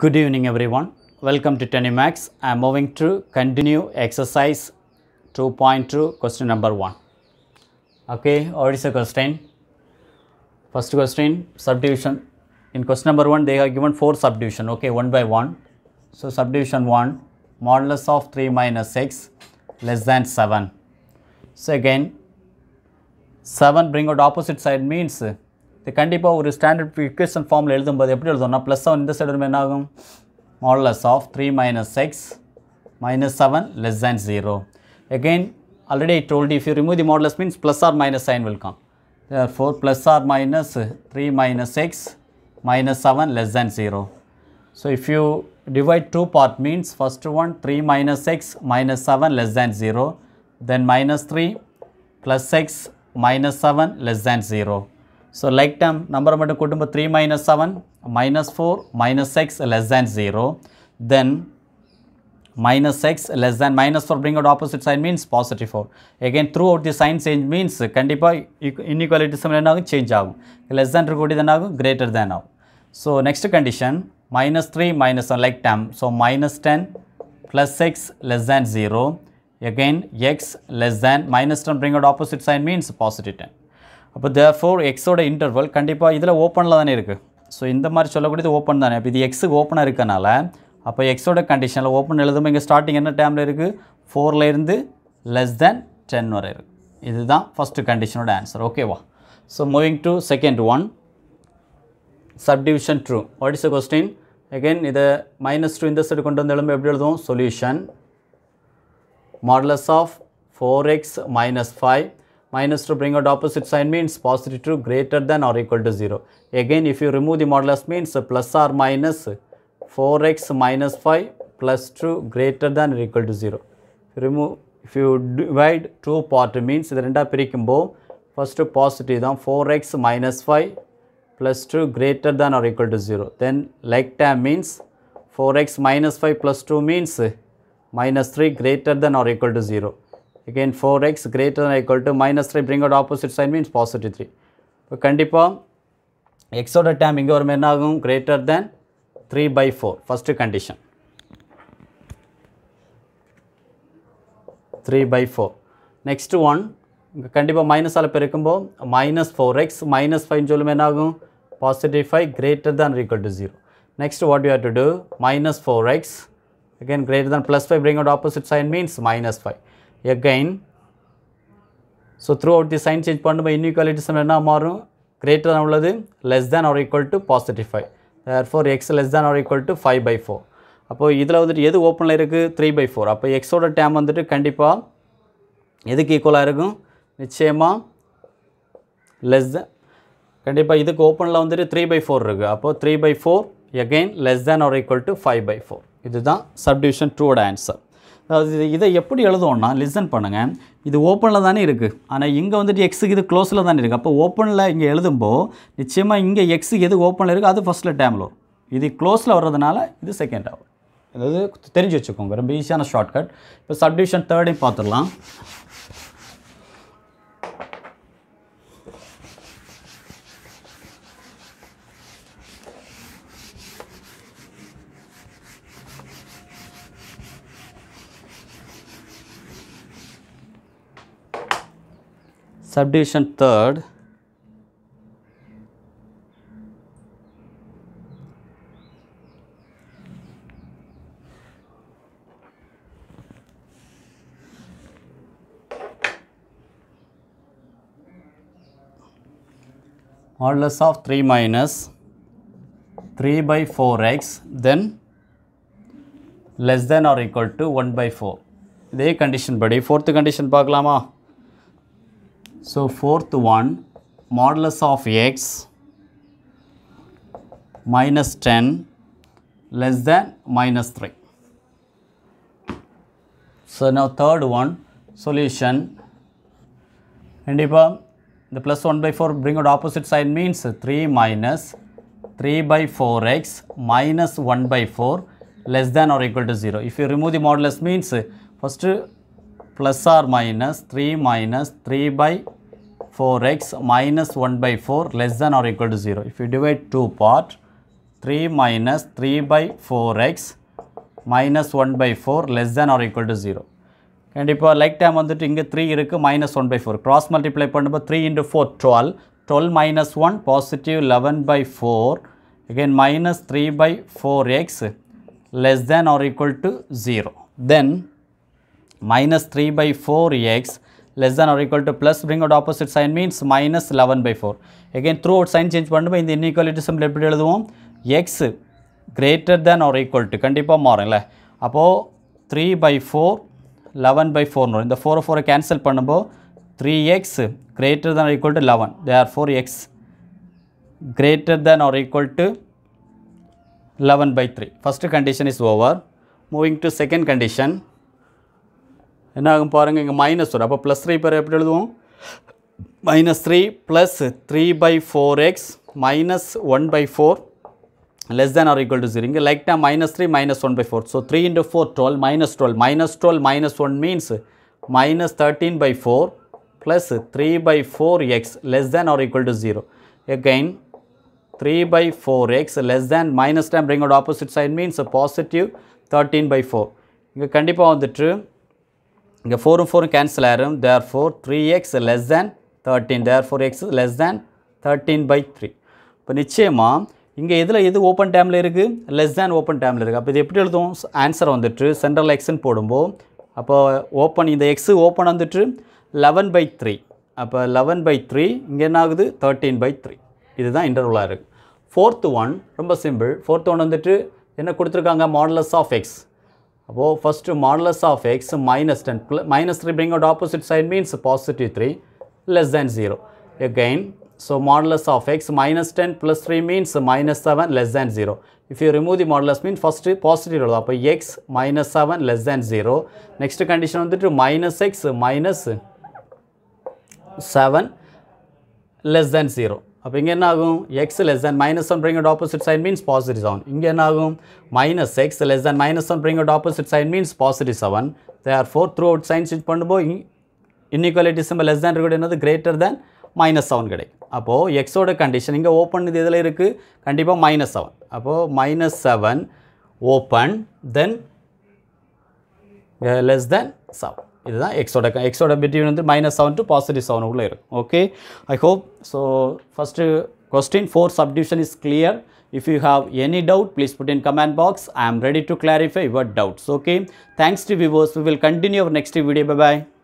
Good evening everyone. Welcome to Tenimax. I am moving to continue exercise 2.2 question number 1. Okay, what is the question? First question subdivision. In question number 1 they are given 4 subdivision okay one by one. So subdivision 1 modulus of 3 minus 6 less than 7. So again 7 bring out opposite side means இது கண்டிப்பாக ஒரு standard equation ஃபார்மில் எழுதும்போது எப்படி எழுதணும்னா plus seven இந்த side என்ன ஆகும் modulus of three minus x minus seven less than zero Again, already I told you if you remove the modulus means plus or minus sign will come. Therefore, plus or minus 3 minus six 7 less than 0. So, if you divide two part means first one 3 minus six 7 less than 0, then minus 3 plus six 7 less than 0. So like term number மட்டும் number 3 minus 7 minus 4 minus minus x less than 0 then minus minus x less than minus 4 bring out opposite sign means positive 4 again throughout the sign change means கண்டிப்பா inequality sign என்னாகும் change ஆகும் less than இருக்குடி greater than now. so next condition minus 3 minus 1 like term so minus 10 plus 6 less than 0 again x less than minus 10 bring out opposite sign means positive 10 அப்போ தே four எக்ஸோட interval கண்டிப்பாக இதில் ஓப்பனில் தானே இருக்குது so இந்த மாதிரி சொல்லக்கூடியது ஓப்பன் தானே இப்போ இது எக்ஸுக்கு ஓப்பனாக இருக்கனால அப்போ எக்ஸோட கண்டிஷனில் ஓப்பன் எழுதும் இங்கே ஸ்டார்டிங் என்ன டைமில் இருக்குது ஃபோரில் இருந்து லெஸ் தேன் டென் வரை இருக்குது இதுதான் ஃபஸ்ட்டு கண்டிஷனோட ஆன்சர் ஓகேவா so moving to second one subdivision true what is a question again இதை மைனஸ் டூ இந்த சைடு கொண்டு வந்து எழும்ப எப்படி எழுதுவோம் solution modulus of four x minus five Minus 2 bring out opposite sign means 2 greater than or equal to 0. Again, if you remove the modulus means plus or minus 4x minus 5 plus 2 greater than or equal to 0. remove, if you divide two part means இது ரெண்டா பிரிக்கும்போது first positive தான் 4x minus 5 plus 2 greater than or equal to 0. Then like term means 4x minus 5 plus 2 means minus 3 greater than or equal to 0 again 4x greater than or equal to minus 3 bring out opposite sign means positive 3. But kandipa, x order term inga or greater than 3 by 4 first condition 3 by 4 next one kandipa minus ala perikumbo minus 4x minus 5 jol positive 5 greater than or equal to 0 next what you have to do minus 4x again greater than plus 5 bring out opposite sign means minus 5 again so throughout the sign change பண்ணும்போது inequality some என்ன மாறும் greater தான் உள்ளது less than or equal to positive five four x less than or equal to five by four அப்போது இதில் வந்துட்டு எது ஓப்பனில் இருக்குது த்ரீ பை ஃபோர் அப்போ எக்ஸோட டேம் வந்துட்டு கண்டிப்பாக எதுக்கு ஈக்குவலாக இருக்கும் நிச்சயமாக லெஸ் தென் கண்டிப்பாக இதுக்கு ஓப்பனில் வந்துட்டு த்ரீ பை ஃபோர் இருக்குது அப்போது three by four again less than or equal to five by four இதுதான் சப்டிவிஷன் டூவோட ஆன்சர் இது இதை எப்படி எழுதுவோம்னா லிசன் பண்ணுங்கள் இது ஓப்பனில் தானே இருக்குது ஆனால் இங்கே வந்துட்டு எக்ஸுக்கு இது க்ளோஸில் தானே இருக்குது அப்போ ஓப்பனில் இங்கே எழுதும்போது நிச்சயமாக இங்கே எக்ஸு எது ஓப்பனில் இருக்குது அது ஃபஸ்ட்டில் டேமில் வரும் இது க்ளோஸில் வர்றதுனால இது செகண்ட் ஆகும் அதாவது தெரிஞ்சு வச்சுக்கோங்க ரொம்ப ஈஸியான ஷார்ட்கட் இப்போ சப்டிவிஷன் தேர்டையும் பார்த்துடலாம் subdivision third modulus of 3 minus 3 by 4 x then less than or equal to 1 by 4 இதே condition படி 4th condition பார்க்கலாமா so fourth one modulus of x minus 10 less than minus 3. So now third one solution and if uh, the plus 1 by 4 bring out opposite side means 3 minus 3 by 4x minus 1 by 4 less than or equal to 0. If you remove the modulus means first plus or minus 3 minus 3 by 4x minus 1 by 4 less than or equal to 0. If you divide 2 part 3 minus 3 by 4x minus 1 by 4 less than or equal to 0. கண்டிப்பாக like like time, இங்கே three இருக்குது minus three by one by four. Cross multiply. Into four twelve twelve minus one one positive eleven by four. again minus 3 by 4x less than or equal to 0. Then minus 3 by 4x less than or equal to plus bring out opposite sign means minus 11 by 4. Again throughout sign change in the inequality symbol எப்படி எழுதுவோம் x greater than or equal to கண்டிப்பாக மாறும்ல அப்போ 3 by 4 11 by 4 in the 4 4 cancel பண்ணும்போ 3x greater than or equal to 11 therefore x greater than or equal to 11 by 3 first condition is over moving to second condition என்ன ஆகும் பாருங்கள் இங்கே minus வரும் அப்போ plus three பேர் எப்படி எழுதுவோம் minus three plus three by four x minus one by four less than or equal to zero இங்கே லைக் லைக்னா minus three minus one by four so three into four twelve minus twelve minus twelve minus one means minus thirteen by four plus three by four x less than or equal to zero again three by four x less than minus டேம் out out opposite means means positive 13 by four இங்கு கண்டிப்பாக வந்துட்டு இங்கே ஃபோரும் ஃபோரும் cancel ஆயிரும் there four three x less than thirteen there four x less than thirteen by three இப்போ நிச்சயமாக இங்கே இதில் எது ஓப்பன் டேமில் இருக்குது லெஸ் தேன் ஓப்பன் டேமில் இருக்குது அப்போ இது எப்படி எழுதும் ஆன்சர் வந்துட்டு சென்ட்ரல் எக்ஸ்ன்னு போடும்போ அப்போ ஓப்பன் இந்த எக்ஸு ஓப்பன் வந்துட்டு லெவன் பை த்ரீ அப்போ லெவன் பை த்ரீ இங்கே என்ன ஆகுது தேர்ட்டீன் பை த்ரீ இதுதான் இன்டர்வலாக இருக்குது ஃபோர்த்து ஒன் ரொம்ப சிம்பிள் ஃபோர்த்து ஒன் வந்துட்டு என்ன கொடுத்துருக்காங்க modulus of x Above first modulus of x minus 10 plus minus 3 bring out opposite side means positive 3 less than 0. Again, so modulus of x minus 10 plus 3 means minus 7 less than 0. If you remove the modulus means first positive x minus 7 less than 0. Next condition on the two minus x minus 7 less than 0. அப்போ இங்கே என்ன ஆகும் x less than minus one bring at opposite sign means positive seven இங்கே என்ன ஆகும் minus x less than minus one bring at opposite sign means positive seven they are for throughout sign switch பண்ணும்போது inequality simple less than இருக்கிறது என்னது greater than minus seven கிடைக்கும் அப்போது எக்ஸோட condition இங்கே ஓப்பன் இது இதில் இருக்குது கண்டிப்பாக மைனஸ் செவன் அப்போது minus seven open then less than seven இதுதான் x எக்ஸோட x வந்து minus minus seven to positive seven உள்ளே இருக்கும் okay I hope so first question four subdivision if you have any doubt, please put in comment box. I am ready to clarify your doubts. Okay. Thanks to viewers. We will continue our next video. Bye-bye.